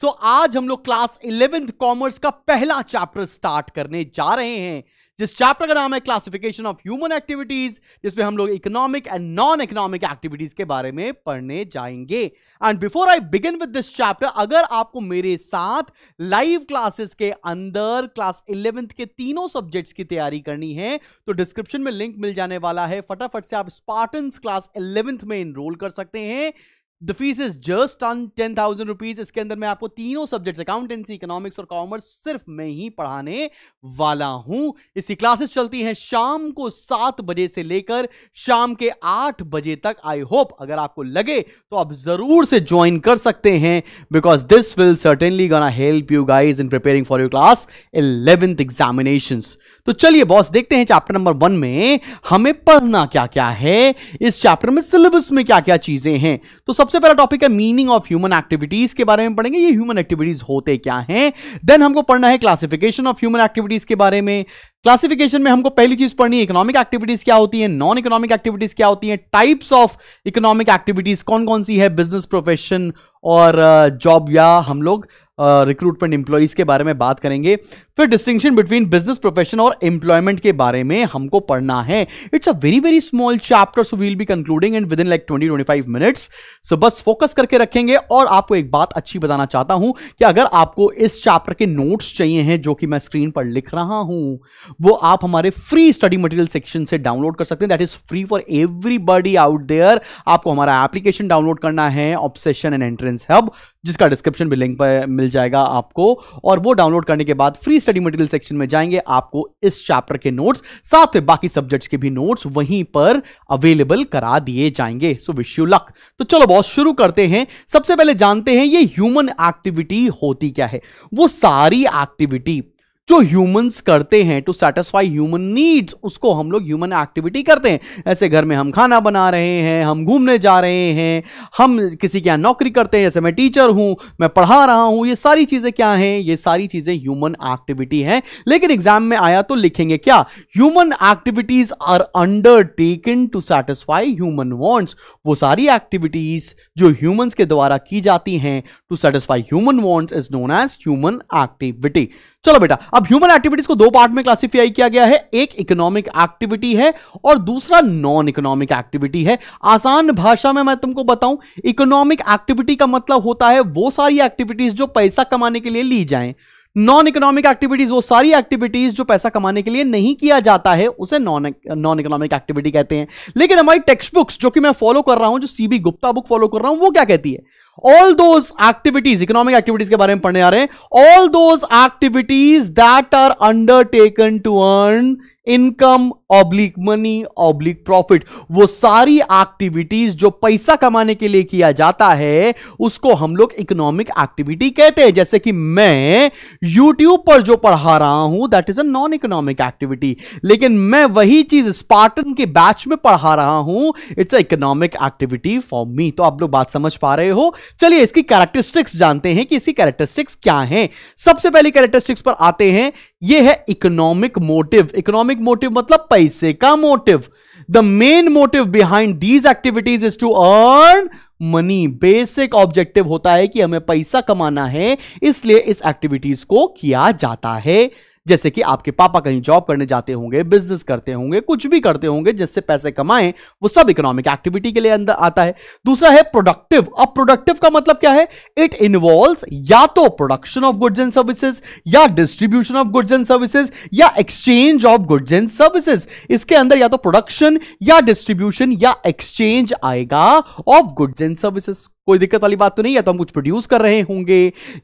सो so, आज हम लोग क्लास इलेवेंथ कॉमर्स का पहला चैप्टर स्टार्ट करने जा रहे हैं जिस चैप्टर का नाम है क्लासिफिकेशन ऑफ ह्यूमन एक्टिविटीज जिसमें हम लोग economic and non economic activities के बारे में पढ़ने जाएंगे and before I begin with this chapter अगर आपको मेरे साथ लाइव क्लासेस के अंदर क्लास इलेवेंथ के तीनों सब्जेक्ट्स की तैयारी करनी है तो डिस्क्रिप्शन में लिंक मिल जाने वाला है फटाफट से आप स्पार्ट क्लास इलेवेंथ में इनरोल कर सकते हैं the fees is just on ten thousand rupees इसके अंदर मैं आपको तीनों सब्जेक्ट्स अकाउंटेंसी इकोनॉमिक्स और कॉमर्स सिर्फ मैं ही पढ़ाने वाला हूं इसकी क्लासेस चलती हैं शाम को सात बजे से लेकर शाम के आठ बजे तक आई होप अगर आपको लगे तो आप जरूर से ज्वाइन कर सकते हैं because this will certainly gonna help you guys in preparing for your class eleventh examination तो चलिए बॉस देखते हैं चैप्टर नंबर वन में हमें पढ़ना क्या क्या है इस चैप्टर में सिलेबस में क्या क्या चीजें हैं तो सबसे पहला टॉपिक है मीनिंग ऑफ ह्यूमन एक्टिविटीज के बारे में पढ़ेंगे ये ह्यूमन एक्टिविटीज होते क्या हैं देन हमको पढ़ना है क्लासिफिकेशन ऑफ ह्यूमन एक्टिविटीज के बारे में क्लासिफिकेशन में हमको पहली चीज पढ़नी है इकोनॉमिक एक्टिविटीज क्या होती है नॉन इकोनॉमिक एक्टिविटीज क्या होती है टाइप्स ऑफ इकोनॉमिक एक्टिविटीज कौन कौन सी है बिजनेस प्रोफेशन और जॉब uh, या हम लोग रिक्रूटमेंट इंप्लॉइज के बारे में बात करेंगे फिर डिस्टिंक्शन बिटवीन बिजनेस प्रोफेशन और एम्प्लॉयमेंट के बारे में हमको पढ़ना है it's a very very small chapter so we'll be concluding and within like twenty twenty five minutes so बस फोकस करके रखेंगे और आपको एक बात अच्छी बताना चाहता हूं कि अगर आपको इस चैप्टर के नोट्स चाहिए हैं जो कि मैं स्क्रीन पर लिख रहा हूं वो आप हमारे फ्री स्टडी मटेरियल सेक्शन से डाउनलोड कर सकते हैं that is free for everybody out there आपको हमारा एप्लीकेशन डाउनलोड करना है ऑब्सेशन एंड एंट्रेंस हब जिसका डिस्क्रिप्शन भी लिंक पर मिल जाएगा आपको और वो डाउनलोड करने के बाद फ्री स्टडी मटेरियल सेक्शन में जाएंगे आपको इस चैप्टर के नोट्स साथ में बाकी सब्जेक्ट्स के भी नोट्स वहीं पर अवेलेबल करा दिए जाएंगे सो विश यू लक तो चलो बॉस शुरू करते हैं सबसे पहले जानते हैं ये ह्यूमन एक्टिविटी होती क्या है वो सारी एक्टिविटी जो ह्यूमंस करते हैं टू सेटिस्फाई ह्यूमन नीड्स उसको हम लोग ह्यूमन एक्टिविटी करते हैं ऐसे घर में हम खाना बना रहे हैं हम घूमने जा रहे हैं हम किसी के यहाँ नौकरी करते हैं जैसे मैं टीचर हूँ मैं पढ़ा रहा हूँ ये सारी चीज़ें क्या हैं ये सारी चीज़ें ह्यूमन एक्टिविटी हैं लेकिन एग्जाम में आया तो लिखेंगे क्या human activities are under to satisfy human wants वो सारी एक्टिविटीज जो ह्यूमन्स के द्वारा की जाती हैं to satisfy human wants is known as human activity चलो बेटा अब ह्यूमन एक्टिविटीज को दो पार्ट में क्लासिफाई किया गया है एक इकोनॉमिक एक्टिविटी है और दूसरा नॉन इकोनॉमिक एक्टिविटी है आसान भाषा में मैं तुमको बताऊं इकोनॉमिक एक्टिविटी का मतलब होता है वो सारी एक्टिविटीज जो पैसा कमाने के लिए ली जाए नॉन इकोनॉमिक एक्टिविटीज वो सारी एक्टिविटीज जो पैसा कमाने के लिए नहीं किया जाता है उसे नॉन नॉन इकोनॉमिक एक्टिविटी कहते हैं लेकिन हमारी टेक्स्ट बुक्स जो कि मैं फॉलो कर रहा हूं जो सीबी गुप्ता बुक फॉलो कर रहा हूं वो क्या कहती है all those activities economic activities के बारे में पढ़ने आ रहे हैं all those activities that are undertaken to earn income oblique money oblique profit वो सारी एक्टिविटीज जो पैसा कमाने के लिए किया जाता है उसको हम लोग इकोनॉमिक एक्टिविटी कहते हैं जैसे कि मैं यूट्यूब पर जो पढ़ा रहा हूं that is a non economic activity लेकिन मैं वही चीज स्पार्टन के बैच में पढ़ा रहा हूं it's a economic activity for me तो आप लोग बात समझ पा रहे हो चलिए इसकी कैरेक्टरिस्टिक्स जानते हैं कि इसकी कैरेक्टरिस्टिक्स क्या हैं सबसे पहली कैरेक्टरिस्टिक्स पर आते हैं ये है इकोनॉमिक मोटिव इकोनॉमिक मोटिव मतलब पैसे का motive the main motive behind these activities is to earn money basic objective होता है कि हमें पैसा कमाना है इसलिए इस एक्टिविटीज को किया जाता है जैसे कि आपके पापा कहीं जॉब करने जाते होंगे बिजनेस करते होंगे कुछ भी करते होंगे जिससे पैसे कमाएं वो सब इकोनॉमिक एक्टिविटी के लिए अंदर आता है दूसरा है प्रोडक्टिव अब प्रोडक्टिव का मतलब क्या है इट इन्वॉल्व या तो production of goods and services या distribution of goods and services या exchange of goods and services इसके अंदर या तो प्रोडक्शन या डिस्ट्रीब्यूशन या एक्सचेंज आएगा ऑफ गुड्स एंड सर्विसेज कोई दिक्कत वाली बात तो नहीं है तो हम कुछ प्रोड्यूस कर रहे होंगे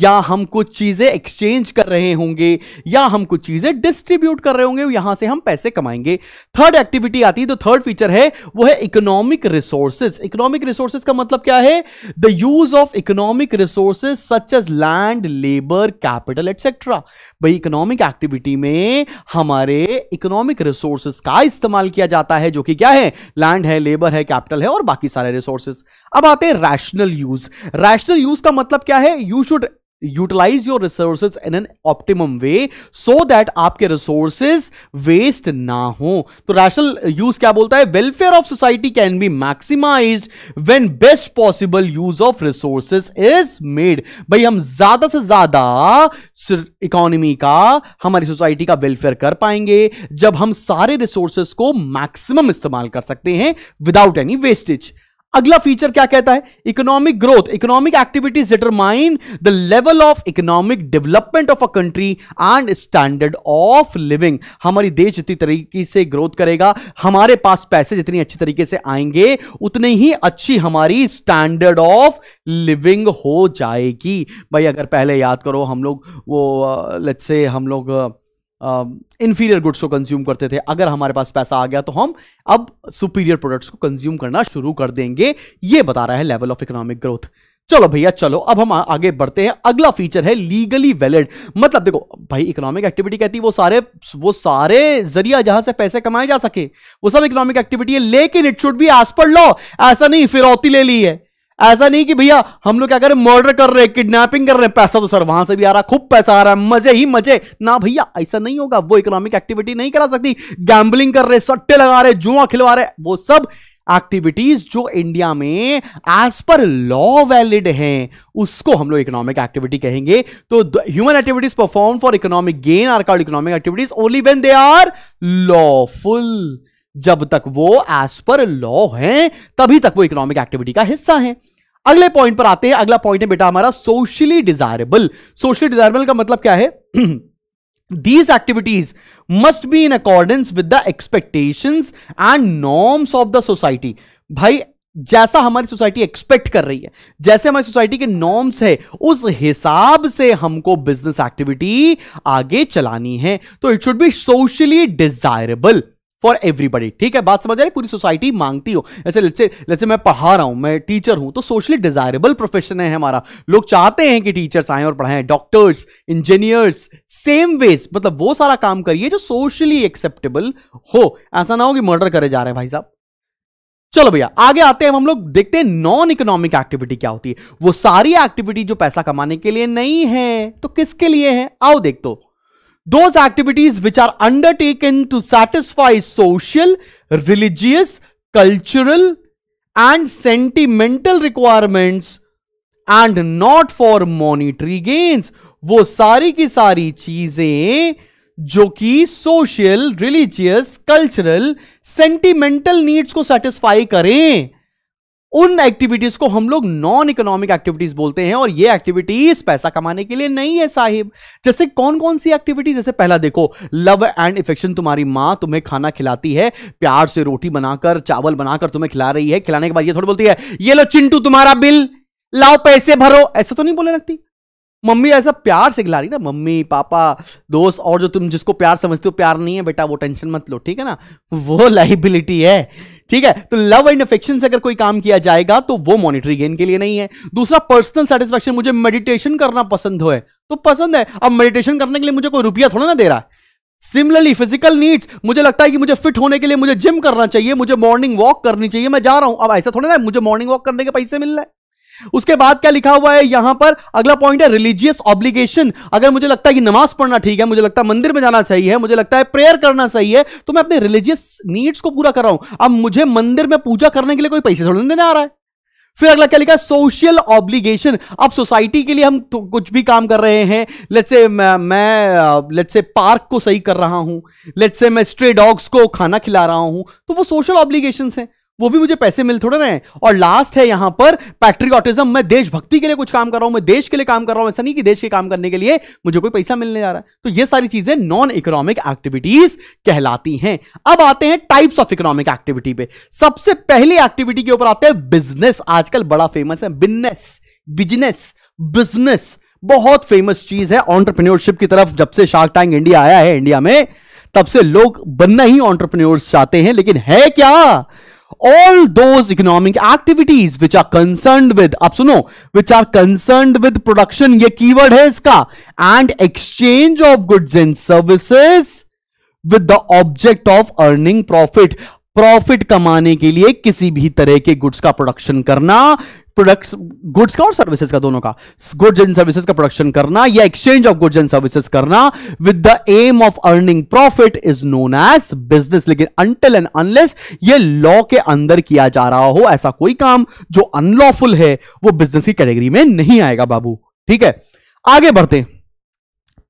या हम कुछ चीजें एक्सचेंज कर रहे होंगे या हम कुछ चीजें डिस्ट्रीब्यूट कर रहे होंगे यहां से हम पैसे कमाएंगे थर्ड एक्टिविटी आती है तो थर्ड फीचर है वो है इकोनॉमिक रिसोर्सेज इकोनॉमिक रिसोर्सेज का मतलब क्या है the use of economic resources such as land labour capital etcetera भाई इकोनॉमिक एक्टिविटी में हमारे इकोनॉमिक रिसोर्सेज का इस्तेमाल किया जाता है जो कि क्या है लैंड है लेबर है कैपिटल है और बाकी सारे रिसोर्सेज अब आते हैं rational rational use rational use का मतलब क्या है you should utilise your resources in an optimum way so that आपके रिसोर्सेज वेस्ट ना हो तो रैशनल यूज क्या बोलता है welfare of society can be maximise when best possible use of resources is made भाई हम ज्यादा से ज्यादा इकोनॉमी का हमारी सोसाइटी का वेलफेयर कर पाएंगे जब हम सारे रिसोर्सेज को मैक्सिमम इस्तेमाल कर सकते हैं विदाउट एनी वेस्टेज अगला फीचर क्या कहता है economic growth economic activities determine the level of economic development of a country and standard of living हमारी देश जितनी तरीके से ग्रोथ करेगा हमारे पास पैसे जितनी अच्छी तरीके से आएंगे उतनी ही अच्छी हमारी स्टैंडर्ड ऑफ लिविंग हो जाएगी भाई अगर पहले याद करो हम लोग वो लेट्स से हम लोग इंफीरियर गुड्स को कंज्यूम करते थे अगर हमारे पास पैसा आ गया तो हम अब सुपीरियर प्रोडक्ट्स को कंज्यूम करना शुरू कर देंगे ये बता रहा है लेवल ऑफ इकोनॉमिक ग्रोथ चलो भैया चलो अब हम आगे बढ़ते हैं अगला फीचर है लीगली वैलिड मतलब देखो भाई इकोनॉमिक एक्टिविटी कहती है वो सारे वो सारे जरिया जहां से पैसे कमाए जा सके वो सब इकोनॉमिक एक्टिविटी है लेकिन it should be as per law ऐसा नहीं फिरौती ले ली है ऐसा नहीं कि भैया हम लोग क्या कर रहे हैं मर्डर कर रहे हैं किडनैपिंग कर रहे हैं पैसा तो सर वहां से भी आ रहा है खूब पैसा आ रहा है मजे ही मजे ना भैया ऐसा नहीं होगा वो इकोनॉमिक एक्टिविटी नहीं करा सकती गैम्बलिंग कर रहे सट्टे लगा रहे जुआ खिलवा रहे वो सब एक्टिविटीज जो इंडिया में एज पर लॉ वैलिड है उसको हम लोग इकोनॉमिक एक्टिविटी कहेंगे तो human activities perform for economic gain are called economic activities only when they are lawful जब तक वो एज पर लॉ है तभी तक वो इकोनॉमिक एक्टिविटी का हिस्सा है अगले पॉइंट पर आते हैं अगला पॉइंट है बेटा हमारा सोशली डिजायरेबल सोशली डिजायरेबल का मतलब क्या है these activities must be in accordance with the expectations and norms of the society भाई जैसा हमारी सोसाइटी एक्सपेक्ट कर रही है जैसे हमारी सोसाइटी के नॉर्म्स है उस हिसाब से हमको बिजनेस एक्टिविटी आगे चलानी है तो it should be socially desirable for everybody ठीक है बात समझ आ रही पूरी सोसाइटी मांगती हो ऐसे लेट्स लेट्स मैं पढ़ा रहा हूं मैं टीचर हूं तो सोशली डिजायरेबल प्रोफेशन है हमारा लोग चाहते हैं कि टीचर्स आए और पढ़ाएं डॉक्टर्स इंजीनियर्स सेम वेज मतलब वो सारा काम करिए जो सोशली एक्सेप्टेबल हो ऐसा ना हो कि मर्डर करे जा रहे हैं भाई साहब चलो भैया आगे आते हैं हम लोग देखते हैं नॉन इकोनॉमिक एक्टिविटी क्या होती है वो सारी एक्टिविटी जो पैसा कमाने के लिए नहीं है तो किसके लिए है आओ देख दो तो। those activities which are undertaken to satisfy social, religious, cultural, and sentimental requirements and not for monetary gains. वो सारी की सारी चीजें जो कि social religious cultural sentimental needs को सेटिस्फाई करें उन एक्टिविटीज को हम लोग नॉन इकोनॉमिक एक्टिविटीज बोलते हैं और ये एक्टिविटीज पैसा कमाने के लिए नहीं है साहिब जैसे कौन कौन सी एक्टिविटी जैसे पहला देखो लव एंड इफेक्शन तुम्हारी माँ तुम्हें खाना खिलाती है प्यार से रोटी बनाकर चावल बनाकर तुम्हें खिला रही है खिलाने के बाद ये थोड़ी बोलती है ये लो चिंटू तुम्हारा बिल लाओ पैसे भरो ऐसा तो नहीं बोलने लगती मम्मी ऐसा प्यार से खिला रही ना मम्मी पापा दोस्त और जो तुम जिसको प्यार समझते हो प्यार नहीं है बेटा वो टेंशन मत लो ठीक है ना वो लाइबिलिटी है ठीक है तो लव एंड अफेक्शन से अगर कोई काम किया जाएगा तो वो मॉनिटरी गेन के लिए नहीं है दूसरा पर्सनल सेटिस्फेक्शन मुझे मेडिटेशन करना पसंद हो है तो पसंद है अब मेडिटेशन करने के लिए मुझे कोई रुपया थोड़ा ना दे रहा है सिमिलरली फिजिकल नीड्स मुझे लगता है कि मुझे फिट होने के लिए मुझे जिम करना चाहिए मुझे मॉर्निंग वॉक करनी चाहिए मैं जा रहा हूं अब ऐसा थोड़ा ना मुझे मॉर्निंग वॉक करने के पैसे मिल रहा है उसके बाद क्या लिखा हुआ है यहां पर अगला पॉइंट है रिलीजियस ऑब्लिगेशन अगर मुझे लगता है कि नमाज पढ़ना ठीक है मुझे लगता है मंदिर में जाना चाहिए मुझे लगता है प्रेयर करना सही है तो मैं अपने रिलीजियस नीड्स को पूरा कर रहा हूं अब मुझे मंदिर में पूजा करने के लिए कोई पैसे थोड़ी देने आ रहा है फिर अगला क्या लिखा है सोशल ऑब्लिगेशन अब सोसाइटी के लिए हम तो कुछ भी काम कर रहे हैं लेट से मैं लेट से पार्क को सही कर रहा हूं लेट से मैं स्ट्रे डॉग्स को खाना खिला रहा हूं तो वो सोशल ऑब्लिगेशन हैं वो भी मुझे पैसे मिल थोड़े रहे और लास्ट है यहां पर पैट्रियोटिज्म मैं देशभक्ति के लिए कुछ काम कर रहा हूं मैं देश के लिए काम कर रहा हूं ऐसा नहीं कि देश के काम करने के लिए मुझे कोई पैसा मिलने जा रहा है तो ये सारी चीजें नॉन इकोनॉमिक एक्टिविटीज कहलाती हैं अब आते हैं टाइप्स ऑफ इकोनॉमिक एक्टिविटी पे सबसे पहली एक्टिविटी के ऊपर आते हैं बिजनेस आजकल बड़ा फेमस है बिजनेस बिजनेस बिजनेस बहुत फेमस चीज है ऑन्टरप्रन्योरशिप की तरफ जब से शार्क टैंक इंडिया आया है इंडिया में तब से लोग बनना ही ऑन्टरप्रिन्योर्स चाहते हैं लेकिन है क्या all those economic activities which are concern with आप सुनो which are concern with production ये वर्ड है इसका and exchange of goods and services with the object of earning profit profit कमाने के लिए किसी भी तरह के गुड्स का प्रोडक्शन करना प्रोडक्ट्स गुड्स का और सर्विसेज का दोनों का गुड्स एंड सर्विसेज का प्रोडक्शन करना या exchange of goods and services करना with the aim of earning profit is known as business लेकिन अनटिल एंड अनलेस ये लॉ के अंदर किया जा रहा हो ऐसा कोई काम जो अनलॉफुल है वो बिजनेस की कैटेगरी में नहीं आएगा बाबू ठीक है आगे बढ़ते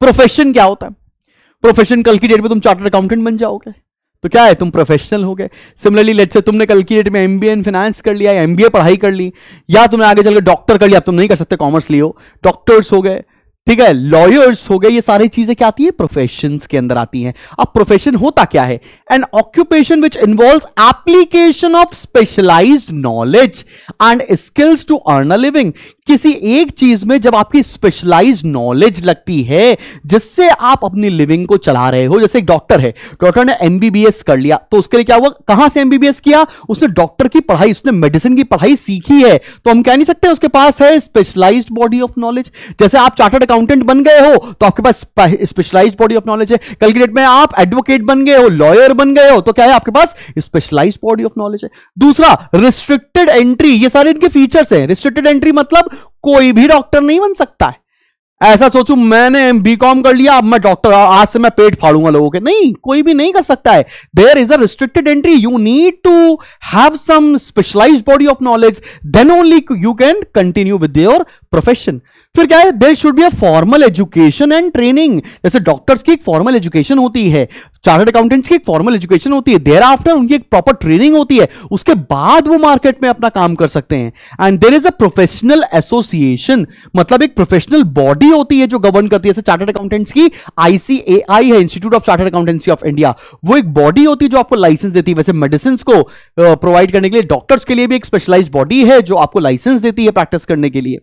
प्रोफेशन क्या होता है प्रोफेशन कल की डेट में तुम चार्टर्ड अकाउंटेंट बन जाओगे तो क्या है तुम प्रोफेशनल हो गए सिमिलरली लेट्स तुमने कल की डेट में एम बी इन फाइनेंस कर लिया एम बी पढ़ाई कर ली या तुमने आगे चलकर डॉक्टर कर लिया अब तुम नहीं कर सकते कॉमर्स लियो डॉक्टर्स हो गए ठीक है लॉयर्स हो गए ये सारी चीजें क्या आती है प्रोफेशन के अंदर आती हैं अब प्रोफेशन होता क्या है an occupation which involve application of specialised knowledge and skills to earn a living किसी एक चीज में जब आपकी स्पेशलाइज नॉलेज लगती है जिससे आप अपनी लिविंग को चला रहे हो जैसे एक डॉक्टर है डॉक्टर ने एमबीबीएस कर लिया तो उसके लिए क्या हुआ कहां से एमबीबीएस किया उसने डॉक्टर की पढ़ाई उसने मेडिसिन की पढ़ाई सीखी है तो हम कह नहीं सकते उसके पास है स्पेशलाइज बॉडी ऑफ नॉलेज जैसे आप चार्टर्ड अकाउंटेंट बन गए हो तो आपके पास स्पेशलाइज बॉडी ऑफ नॉलेज है कल की डेट में आप एडवोकेट बन गए हो लॉयर बन गए हो तो क्या है आपके पास स्पेशलाइज बॉडी ऑफ नॉलेज है दूसरा रिस्ट्रिक्टेड एंट्री ये सारे इनके फीचर्स हैं रिस्ट्रिक्टेड एंट्री मतलब कोई भी डॉक्टर नहीं बन सकता है ऐसा सोचू मैंने बी कॉम कर लिया अब मैं डॉक्टर आज से मैं पेट फाड़ूंगा लोगों के नहीं कोई भी नहीं कर सकता है there is a restricted entry you need to have some specialised body of knowledge then only you can continue with your profession फिर क्या है there should be a formal education and training जैसे डॉक्टर्स की एक formal education होती है chartered accountants की एक फॉर्मल एजुकेशन होती है देर आफ्टर उनकी एक प्रॉपर ट्रेनिंग होती है उसके बाद वो मार्केट में अपना काम कर सकते हैं and there is a professional association मतलब एक प्रोफेशनल बॉडी बॉडी होती है जो गवर्न करती है चार्टर्ड अकाउंटेंट्स की आईसीएआई है institute of chartered accountancy of India वो एक बॉडी होती है जो आपको लाइसेंस देती है वैसे मेडिसिन को प्रोवाइड करने के लिए डॉक्टर्स के लिए भी एक स्पेशलाइज बॉडी है जो आपको लाइसेंस देती है प्रैक्टिस करने के लिए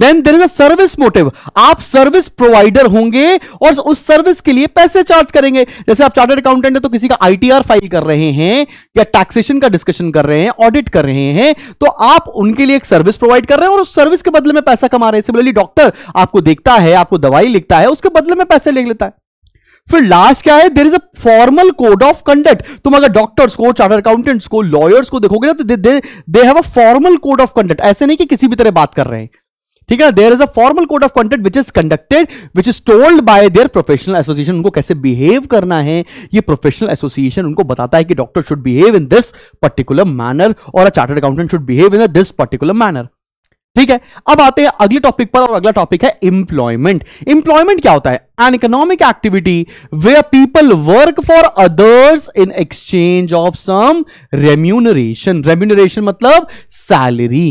then there is a service motive आप सर्विस प्रोवाइडर होंगे और उस सर्विस के लिए पैसे चार्ज करेंगे जैसे आप चार्टर्ड अकाउंटेंट है तो किसी का आईटीआर फाइल कर रहे हैं या टैक्सेशन का डिस्कशन कर रहे हैं ऑडिट कर रहे हैं तो आप उनके लिए एक सर्विस प्रोवाइड कर रहे हैं और उस सर्विस के बदले में पैसा कमा रहे हैं सिमिलरली डॉक्टर आपको देख लिखता है आपको दवाई लिखता है उसके बदले में पैसे ले लेता है फिर लास्ट क्या है there is a formal code of conduct तुम अगर डॉक्टर्स को चार्टर अकाउंटेंट्स को लॉयर्स को देखोगे ना तो they they have a formal code of conduct ऐसे नहीं कि किसी भी तरह बात कर रहे हैं ठीक है there is a formal code of conduct which is conducted which is told by their professional association उनको कैसे बिहेव करना है ये प्रोफेशनल एसोसिएशन उनको बताता है कि doctor should behave in this particular manner और a chartered accountant should behave in this particular manner ठीक है अब आते हैं अगले टॉपिक पर और अगला टॉपिक है इंप्लॉयमेंट इंप्लॉयमेंट क्या होता है an economic activity way people work for others in exchange of some remuneration remuneration मतलब सैलरी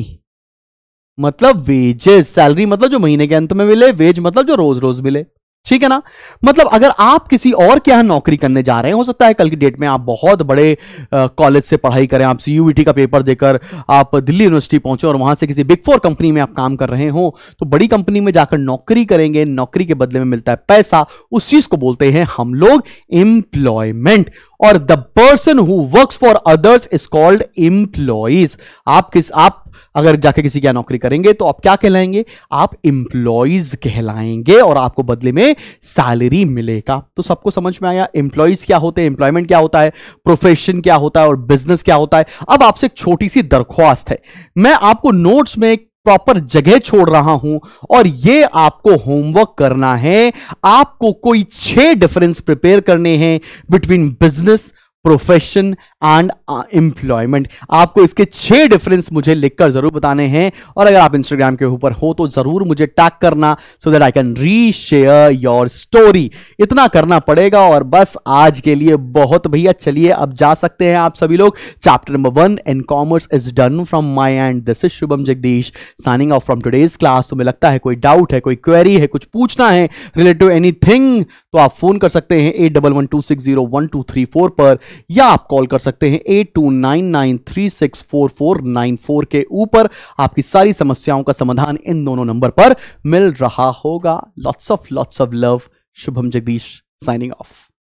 मतलब वेजेस सैलरी मतलब जो महीने के अंत में मिले वेज मतलब जो रोज रोज मिले ठीक है ना मतलब अगर आप किसी और के यहां नौकरी करने जा रहे हैं हो सकता है कल की डेट में आप बहुत बड़े कॉलेज से पढ़ाई करें आप सीयूईटी e का पेपर देकर आप दिल्ली यूनिवर्सिटी पहुंचे और वहां से किसी बिग फोर कंपनी में आप काम कर रहे हो तो बड़ी कंपनी में जाकर नौकरी करेंगे नौकरी के बदले में मिलता है पैसा उस चीज को बोलते हैं हम लोग एम्प्लॉयमेंट और the person who work for others is called employees आप किस आप अगर जाके किसी की नौकरी करेंगे तो आप क्या कहलाएंगे आप इंप्लॉयज कहलाएंगे और आपको बदले में सैलरी मिलेगा तो सबको समझ में आया इंप्लॉयज क्या होते हैं एम्प्लॉयमेंट क्या होता है प्रोफेशन क्या होता है और बिजनेस क्या होता है अब आपसे एक छोटी सी दरख्वास्त है मैं आपको नोट्स में प्रॉपर जगह छोड़ रहा हूं और ये आपको होमवर्क करना है आपको कोई छह डिफरेंस प्रिपेयर करने हैं between business profession and employment आपको इसके छह डिफरेंस मुझे लिखकर जरूर बताने हैं और अगर आप इंस्टाग्राम के ऊपर हो तो जरूर मुझे टैग करना so that I can reshare your story इतना करना पड़ेगा और बस आज के लिए बहुत भैया चलिए अब जा सकते हैं आप सभी लोग chapter number one in commerce is done from my end this is Shubham Jagdish signing off from today's class तुम्हें लगता है कोई डाउट है कोई क्वेरी है कुछ पूछना है रिलेटिव एनी थिंग तो आप फोन कर सकते हैं at double one two six zero one two three four पर या आप कॉल कर सकते हैं at two nine nine three six four four nine four के ऊपर आपकी सारी समस्याओं का समाधान इन दोनों नंबर पर मिल रहा होगा lots of lots of love Shubham Jagdish signing of